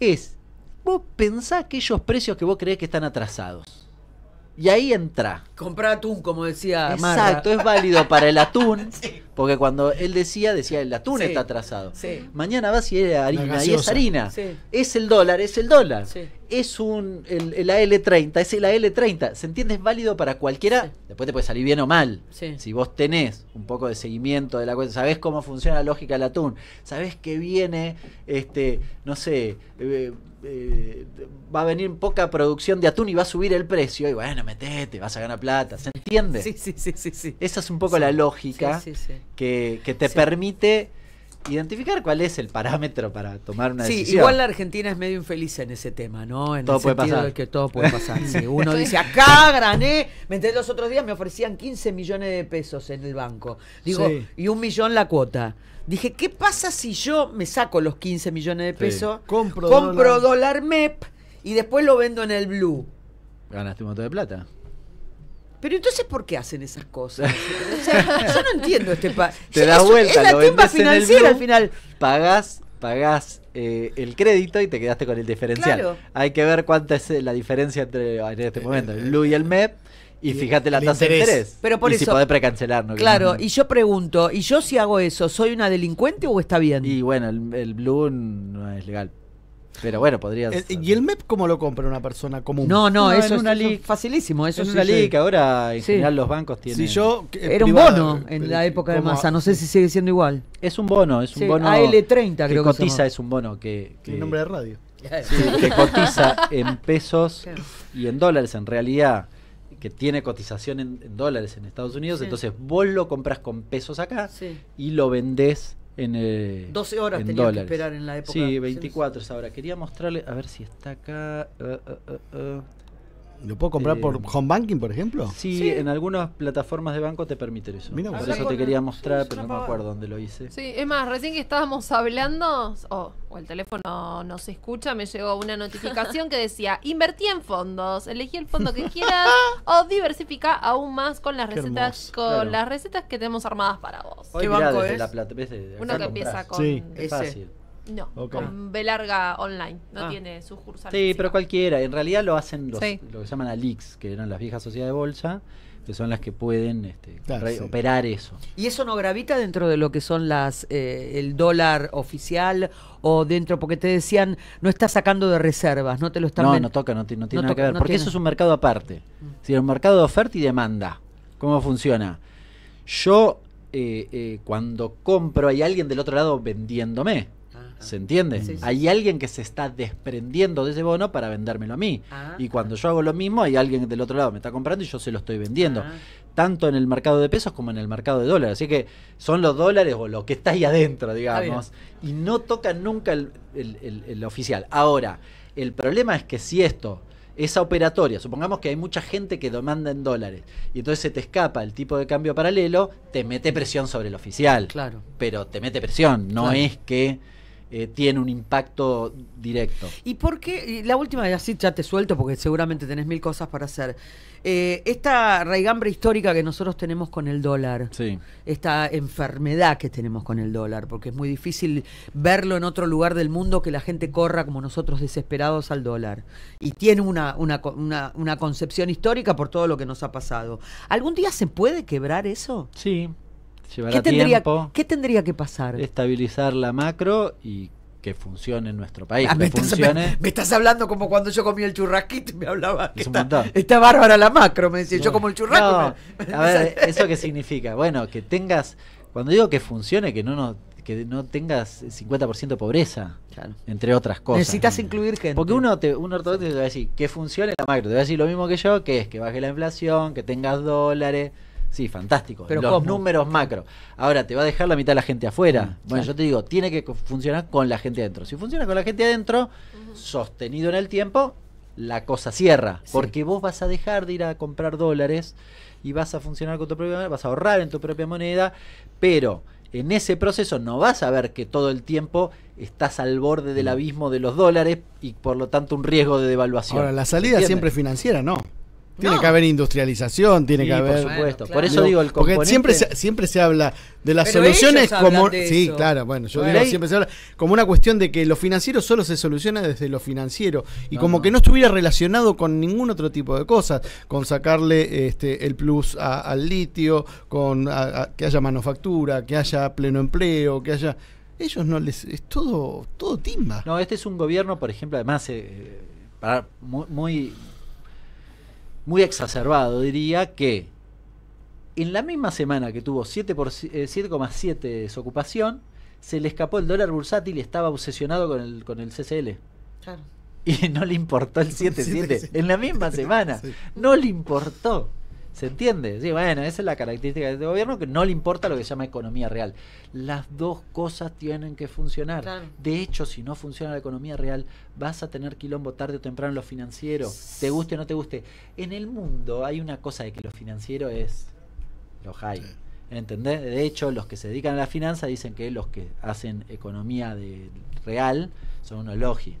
Es, vos pensás aquellos precios que vos crees que están atrasados y ahí entra. Comprar atún, como decía Exacto, es válido para el atún. Porque cuando él decía, decía el atún está atrasado. Mañana va y es harina y es harina. Es el dólar, es el dólar. Es un el, AL30, es el l 30 ¿Se entiende? Es válido para cualquiera. Después te puede salir bien o mal. Si vos tenés un poco de seguimiento de la cuenta sabés cómo funciona la lógica del atún, sabés que viene, este, no sé. Eh, eh, va a venir poca producción de atún y va a subir el precio. Y bueno, metete, vas a ganar plata. ¿Se entiende? Sí, sí, sí. sí, sí. Esa es un poco la lógica que, que, te permite identificar cuál es el parámetro para tomar una decisión. Sí, igual la Argentina es medio infeliz en ese tema, ¿no? En todo el puede pasar. que todo puede pasar. uno dice, acá grané. Me los otros días, me ofrecían 15 millones de pesos en el banco. Digo, y un millón la cuota dije, ¿qué pasa si yo me saco los 15 millones de pesos, compro, dólar. MEP y después lo vendo en el Blue? Ganaste un montón de plata. Pero entonces, ¿por qué hacen esas cosas? yo no entiendo este Te das vuelta, es la timba financiera al final. Pagás, pagás eh, el crédito y te quedaste con el diferencial. Hay que ver cuánta es eh, la diferencia entre en este momento el eh, Blue y el MEP. Y fíjate la tasa de interés. Pero por y eso. Si podés precancelar, ¿no? Claro, y yo pregunto, ¿y yo si hago eso, soy una delincuente o está bien? Y bueno, el, blue no es legal. Pero bueno, podría eh, ¿Y el MEP cómo lo compra una persona común? No, no, eso es una facilísimo. Eso es una ley que Ahora, en los bancos tienen. yo, eh, Era un bono eh, en la época de masa. No sé si sigue siendo igual. Es un bono, es un bono. AL30, creo que. cotiza, que es un bono que. que... nombre de radio. que cotiza en pesos y en dólares. En realidad, que tiene cotización en, dólares en Estados Unidos, entonces vos lo compras con pesos acá y lo vendés en eh, 12 horas tenías que esperar en la época. Sí, 24 es ahora. Quería mostrarle, a ver si está acá. Ah, ah, ah, ¿Lo puedo comprar por eh, home banking, por ejemplo? Sí, en algunas plataformas de banco te permiten eso. por eso te quería mostrar, pero no me acuerdo dónde lo hice. Sí, es más, recién que estábamos hablando, o el teléfono no se escucha, me llegó una notificación que decía, invertí en fondos, elegí el fondo que quieras o diversifica aún más con las recetas con las recetas que tenemos armadas para vos. ¿Qué banco Uno que empieza con... Sí, es fácil. No, con B larga online, no ah. tiene sucursal. Sí, pero cualquiera. En realidad lo hacen lo que llaman ALIX, que eran las viejas sociedades de bolsa, que son las que pueden este, operar eso. ¿Y eso no gravita dentro de lo que son las eh, el dólar oficial o dentro? Porque te decían, no está sacando de reservas, no te lo están... No, no toca, no, tiene nada que ver, porque eso es un mercado aparte. Mm. Si es un mercado de oferta y demanda, ¿cómo funciona? Yo, eh, eh, cuando compro, hay alguien del otro lado vendiéndome. ¿Se entiende? Hay alguien que se está desprendiendo de ese bono para vendérmelo a mí. Ah, y cuando yo hago lo mismo, hay alguien del otro lado me está comprando y yo se lo estoy vendiendo. Ah. Tanto en el mercado de pesos como en el mercado de dólares. Así que son los dólares o lo que está ahí adentro, digamos. Y no toca nunca el, oficial. Ahora, el problema es que si esto esa operatoria, supongamos que hay mucha gente que demanda en dólares y entonces se te escapa el tipo de cambio paralelo, te mete presión sobre el oficial. Claro. Pero te mete presión, no es que eh, tiene un impacto directo. ¿Y por qué? La última, así ya te suelto porque seguramente tenés mil cosas para hacer. Eh, esta raigambre histórica que nosotros tenemos con el dólar, sí. esta enfermedad que tenemos con el dólar, porque es muy difícil verlo en otro lugar del mundo que la gente corra como nosotros desesperados al dólar. Y tiene una, una concepción histórica por todo lo que nos ha pasado. ¿Algún día se puede quebrar eso? Sí, ¿Qué tendría, ¿Qué tendría que pasar? Estabilizar la macro y que funcione en nuestro país. Ah, me, estás, hablando como cuando yo comí el churrasquito me hablaba. está, bárbara la macro, me decía. yo como el churrasco. a ver, ¿eso qué significa? Bueno, que tengas. Cuando digo que funcione, que no, no que no tengas 50% de pobreza, entre otras cosas. Necesitas incluir gente. Porque uno te, un ortodoxo te va a decir que funcione la macro, te va a decir lo mismo que yo, que es que baje la inflación, que tengas dólares, Sí, fantástico. Pero Los números macro. Ahora, te va a dejar la mitad de la gente afuera. Mm, bueno, yo te digo, tiene que funcionar con la gente adentro. Si funciona con la gente adentro, sostenido en el tiempo, la cosa cierra. Porque vos vas a dejar de ir a comprar dólares y vas a funcionar con tu propia moneda, vas a ahorrar en tu propia moneda, pero en ese proceso no vas a ver que todo el tiempo estás al borde del abismo de los dólares y por lo tanto un riesgo de devaluación. Ahora, la salida siempre es financiera, ¿no? Tiene que haber industrialización, tiene que haber. Por supuesto, por eso digo el componente... Porque siempre se, siempre se habla de las soluciones como. sí, claro, bueno, yo digo, siempre se habla como una cuestión de que lo financiero solo se soluciona desde lo financiero y como que no estuviera relacionado con ningún otro tipo de cosas, con sacarle este, el plus al litio, con que haya manufactura, que haya pleno empleo, que haya. Ellos no les. Es todo, todo timba. No, este es un gobierno, por ejemplo, además, eh, eh, muy muy exacerbado, diría, que en la misma semana que tuvo 7,7 eh, desocupación, se le escapó el dólar bursátil y estaba obsesionado con el, con el CCL. Y no le importó el 7,7. En la misma semana. No le importó. ¿Se entiende? Sí, bueno, esa es la característica de este gobierno que no le importa lo que se llama economía real. Las dos cosas tienen que funcionar. De hecho, si no funciona la economía real, vas a tener quilombo tarde o temprano en lo financiero, te guste o no te guste. En el mundo hay una cosa de que lo financiero es lo high. ¿Entendés? De hecho, los que se dedican a la finanza dicen que los que hacen economía de real son unos logi.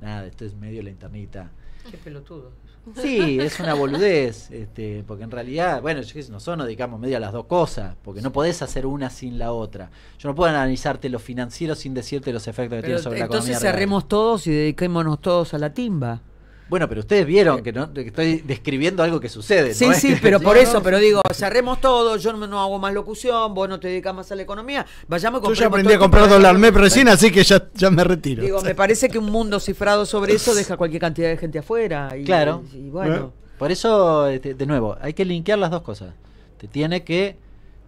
Nada, esto es medio la internita. Qué pelotudo. Sí, es una boludez, este, porque en realidad, bueno, yo, nosotros nos dedicamos medio a las dos cosas, porque no podés hacer una sin la otra. Yo no puedo analizarte lo financiero sin decirte los efectos que tiene sobre la economía. Entonces cerremos todos y dediquémonos todos a la timba. Bueno, pero ustedes vieron que, estoy describiendo algo que sucede. Sí, sí, pero por eso, pero digo, cerremos todo, yo no, hago más locución, vos no te dedicas más a la economía, vayamos Yo ya aprendí a este comprar dólar MEP recién, así que ya, ya me retiro. Digo, me parece que un mundo cifrado sobre eso deja cualquier cantidad de gente afuera. Y, claro. bueno. Eh, por eso, este, de, nuevo, hay que linkear las dos cosas. Te tiene que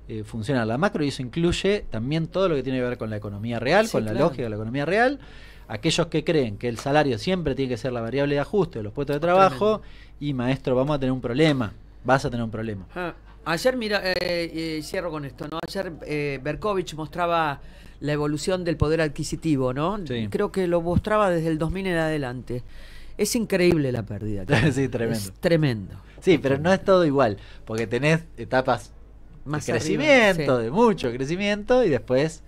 eh, funcionar la macro y eso incluye también todo lo que tiene que ver con la economía real, con la lógica de la economía real aquellos que creen que el salario siempre tiene que ser la variable de ajuste de los puestos de trabajo, y maestro, vamos a tener un problema, vas a tener un problema. Ah, ayer, mira, eh, eh, cierro con esto, ¿no? Ayer eh, Berkovich mostraba la evolución del poder adquisitivo, ¿no? Creo que lo mostraba desde el 2000 en adelante. Es increíble la pérdida. sí, tremendo. tremendo. Sí, pero no es todo igual, porque tenés etapas más de crecimiento, de mucho crecimiento, y después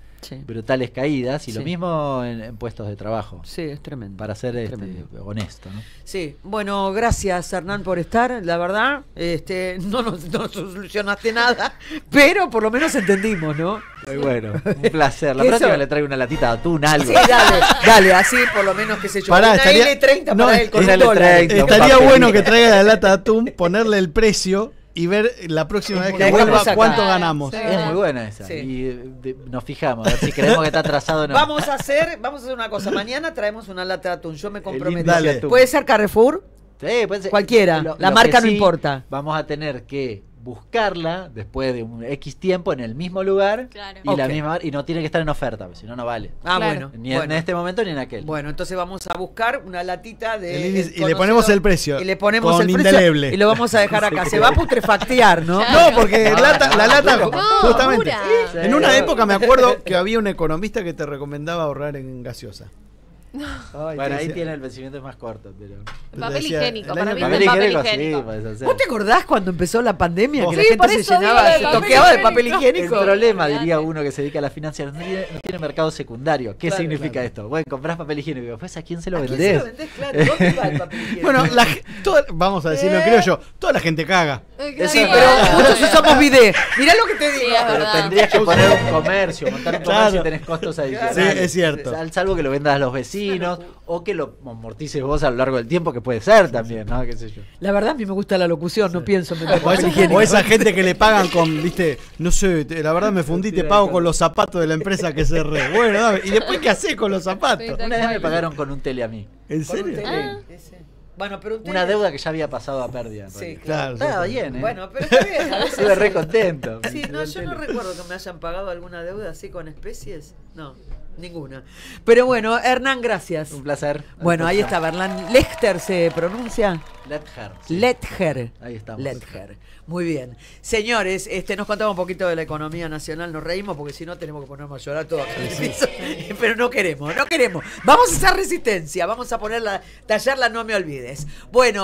brutales caídas y lo mismo en, puestos de trabajo. Sí, es tremendo. Para ser este, honesto. Sí, bueno, gracias Hernán por estar, la verdad, este, no nos no solucionaste nada, pero por lo menos entendimos, ¿no? Muy bueno, un placer. La próxima le traigo una latita de atún, algo. Sí, dale, dale, así por lo menos que se yo. Pará, 30 para no, él con Estaría bueno que traiga la lata de atún, ponerle el precio y ver la próxima vez que vuelva cuánto ganamos. Es muy buena esa. Y nos fijamos, a si creemos que está atrasado no. Vamos a hacer, vamos a hacer una cosa. Mañana traemos una lata de atún. Yo me comprometo. ¿Puede ser Carrefour? Sí, puede ser. Cualquiera. la marca no importa. Vamos a tener que buscarla después de un X tiempo en el mismo lugar y la misma y no tiene que estar en oferta, si no no vale. Ah, bueno. Ni en este momento ni en aquel. Bueno, entonces vamos a buscar una latita de y le ponemos el precio. Y le ponemos el indeleble. y lo vamos a dejar acá. Se va a putrefactear, ¿no? No, porque lata, la lata justamente. en una época me acuerdo que había un economista que te recomendaba ahorrar en gaseosa bueno, ahí tiene el vencimiento más corto, pero. Papel higiénico, para papel, papel higiénico. Sí, pues, ¿Vos te acordás cuando empezó la pandemia que la gente se llenaba, se toqueaba de papel higiénico? El problema, diría uno que se dedica a la finanzas no tiene, mercado secundario. ¿Qué significa esto? Bueno, compras papel higiénico, después a quién se lo vendés. ¿A quién se lo Claro, papel higiénico? Bueno, la, vamos a decirlo, ¿Eh? creo yo, toda la gente caga. Eh, sí, pero muchos somos bidet. Mirá lo que te digo. pero tendrías que poner un comercio, montar un comercio y tenés costos adicionales. Sí, es cierto. Salvo que lo vendas a los vecinos pues. o que lo amortices vos a lo largo del tiempo, que puede ser también, ¿no? La verdad, a mí me gusta la locución, no pienso. o, esa, gente que le pagan con, viste, no sé, la verdad me fundí, te pago con los zapatos de la empresa que cerré. Bueno, ¿y después qué hacés con los zapatos? Una vez me pagaron con un tele a mí. ¿En serio? Ah. Bueno, pero Una deuda que ya había pasado a pérdida. Sí, bien, ¿eh? Bueno, pero bien. re contento. Sí, no, yo no recuerdo que me hayan pagado alguna deuda así con especies. No. Ninguna. Pero bueno, Hernán, gracias. Un placer. Bueno, ahí está, Berlán. Lechter se pronuncia. Lether. Sí. Ahí estamos. Lether. Muy bien. Señores, este, nos contamos un poquito de la economía nacional, nos reímos porque si no tenemos que ponernos a llorar todo Pero no queremos, no queremos. Vamos a hacer resistencia, vamos a ponerla, tallarla, no me olvides. Bueno.